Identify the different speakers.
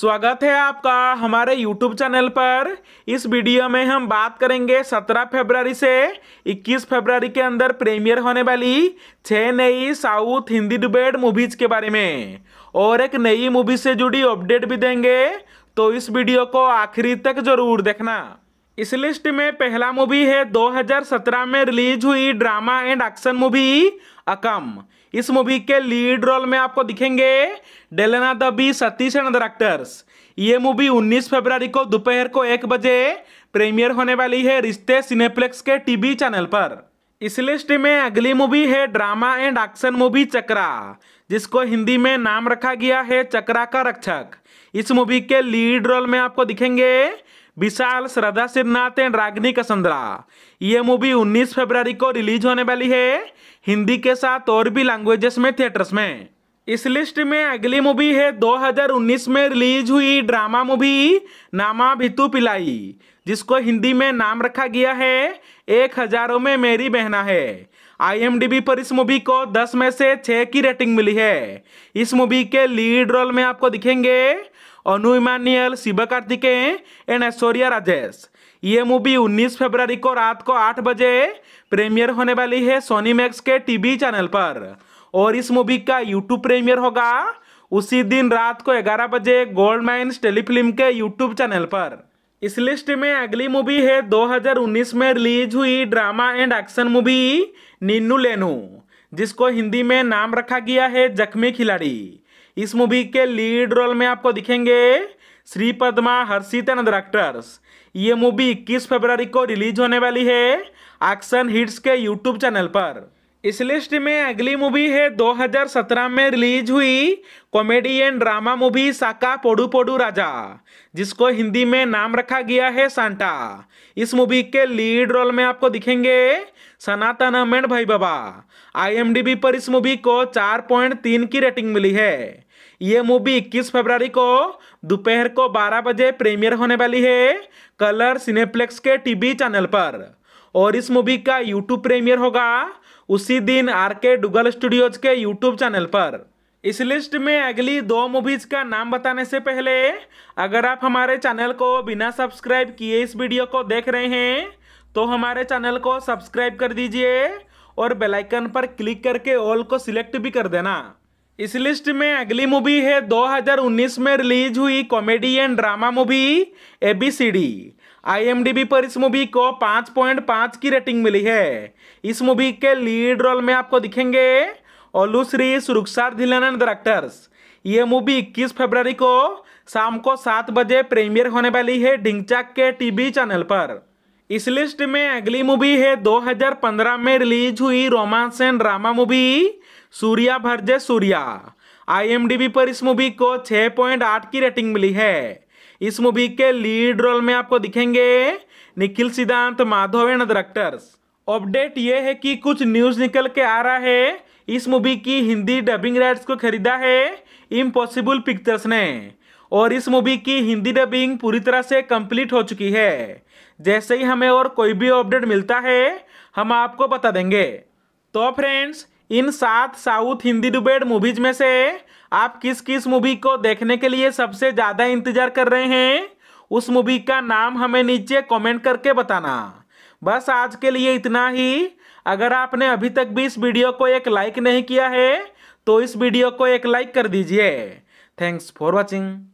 Speaker 1: स्वागत है आपका हमारे YouTube चैनल पर इस वीडियो में हम बात करेंगे 17 फरवरी से 21 फरवरी के अंदर प्रीमियर होने वाली छः नई साउथ हिंदी डिबेट मूवीज़ के बारे में और एक नई मूवी से जुड़ी अपडेट भी देंगे तो इस वीडियो को आखिरी तक जरूर देखना इस लिस्ट में पहला मूवी है 2017 में रिलीज हुई ड्रामा एंड एक्शन मूवी अकम इस मूवी के लीड रोल में आपको दिखेंगे Delna Davis Satish and other actors ये मूवी 19 फरवरी को दोपहर को एक बजे प्रीमियर होने वाली है रिश्ते सिनेप्लेक्स के टीवी चैनल पर इस लिस्ट में अगली मूवी है drama and action movie Chakra जिसको हिंदी में नाम रखा गया है चक्रा का रक्षक इस मूवी के लीड रोल में आपको दिखेंगे विशाल श्रद्धा सिरनाथ एंड रागनी कसंद्रा ये मूवी 19 फरवरी को रिलीज होने वाली है हिंदी के साथ और भी लैंग्वेजेस में थिएटर्स में इस लिस्ट में अगली मूवी है 2019 में रिलीज हुई ड्रामा मूवी नामा भितु पिलाई जिसको हिंदी में नाम रखा गया है एक हजारों में मेरी बहना है आईएमडीबी पर इस मूवी को 10 में से 6 की रेटिंग मिली है इस मूवी के लीड रोल में आपको दिखेंगे अनु इमानियल शिव कार्तिकेय एंड ऐश्वर्या राजेश ये मूवी 19 फरवरी को रात को 8 बजे प्रीमियर होने वाली है सोनी मैक्स के टीवी चैनल पर और इस मूवी का यूट्यूब प्रीमियर होगा उसी दिन रात को 11 बजे गोल्ड माइन्स टेलीफिल्म के यूट्यूब चैनल पर इस लिस्ट में अगली मूवी है 2019 में रिलीज हुई drama and action movie Ninnu Lenu जिसको हिंदी में नाम रखा गया है जख्मी खिलाड़ी इस मूवी के लीड रोल में आपको दिखेंगे श्री पद्मा हर्षितानंद एक्टर्स ये मूवी इक्कीस फरवरी को रिलीज होने वाली है एक्शन हिट्स के यूट्यूब चैनल पर इस लिस्ट में अगली मूवी है 2017 में रिलीज हुई comedy and drama movie Sakka Podu Podu Raja जिसको हिंदी में नाम रखा गया है सांटा इस मूवी के लीड रोल में आपको दिखेंगे सनातन मेण भाई बाबा आईएमडीबी पर इस मूवी को 4.3 की रेटिंग मिली है ये मूवी 21 फरवरी को दोपहर को 12 बजे प्रीमियर होने वाली है कलर सिनेप्लेक्स के टीवी चैनल पर और इस मूवी का यूट्यूब प्रीमियर होगा उसी दिन आर के डुगल स्टूडियोज के यूट्यूब चैनल पर इस लिस्ट में अगली दो मूवीज का नाम बताने से पहले अगर आप हमारे चैनल को बिना सब्सक्राइब किए इस वीडियो को देख रहे हैं तो हमारे चैनल को सब्सक्राइब कर दीजिए और बेल आइकन पर क्लिक करके ऑल को सिलेक्ट भी कर देना इस लिस्ट में अगली मूवी है 2019 में रिलीज हुई comedy and drama movie A B C D आई पर इस मूवी को 5.5 की रेटिंग मिली है इस मूवी के लीड रोल में आपको दिखेंगे ओलू श्री सुरुक्षार डायरेक्टर्स ये मूवी इक्कीस फरवरी को शाम को सात बजे प्रीमियर होने वाली है ढिंगचाक के टीवी चैनल पर इस लिस्ट में अगली मूवी है 2015 में रिलीज हुई romance and drama movie Surya versus Surya IMDb पर इस मूवी को 6.8 की रेटिंग मिली है इस मूवी के लीड रोल में आपको दिखेंगे निखिल सिद्धांत माधव एंड डायरेक्टर्स अपडेट ये है कि कुछ न्यूज निकल के आ रहा है इस मूवी की हिंदी डबिंग राइट्स को खरीदा है इम्पॉसिबल पिक्चर्स ने और इस मूवी की हिंदी डबिंग पूरी तरह से कंप्लीट हो चुकी है जैसे ही हमें और कोई भी अपडेट मिलता है हम आपको बता देंगे तो फ्रेंड्स इन सात साउथ हिंदी डुबेड मूवीज में से आप किस किस मूवी को देखने के लिए सबसे ज़्यादा इंतजार कर रहे हैं उस मूवी का नाम हमें नीचे कमेंट करके बताना बस आज के लिए इतना ही अगर आपने अभी तक भी इस वीडियो को एक लाइक नहीं किया है तो इस वीडियो को एक लाइक कर दीजिए थैंक्स फॉर वॉचिंग